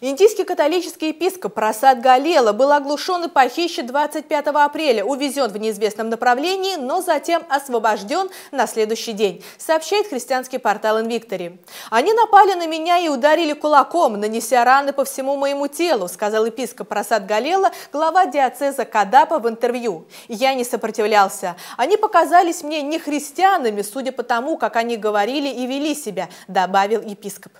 Индийский католический епископ Прасад Галела был оглушен и похищен 25 апреля, увезен в неизвестном направлении, но затем освобожден на следующий день, сообщает христианский портал «Инвиктори». «Они напали на меня и ударили кулаком, нанеся раны по всему моему телу», сказал епископ Прасад Галела, глава диоцеза Кадапа в интервью. «Я не сопротивлялся. Они показались мне не христианами, судя по тому, как они говорили и вели себя», добавил епископ.